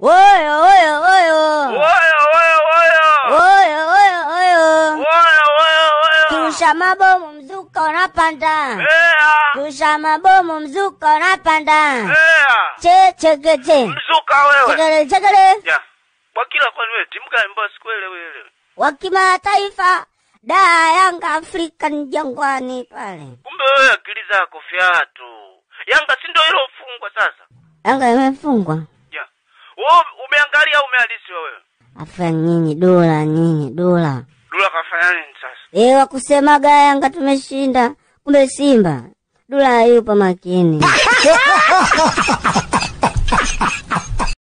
Oyo oyo mzuka Yanga Afrika ni jangwani pale. Kumbe wewe akili zako fyatu. Yanga si ndio ilofungwa sasa? Yanga imefungwa umeangalia umehalisi wewe? Afa nyinyi dola nyinyi dola. Dola kafanya nini sasa? Eh, wakusema gaya Yanga tumeshinda, kumbe Simba. Dola yupo makini.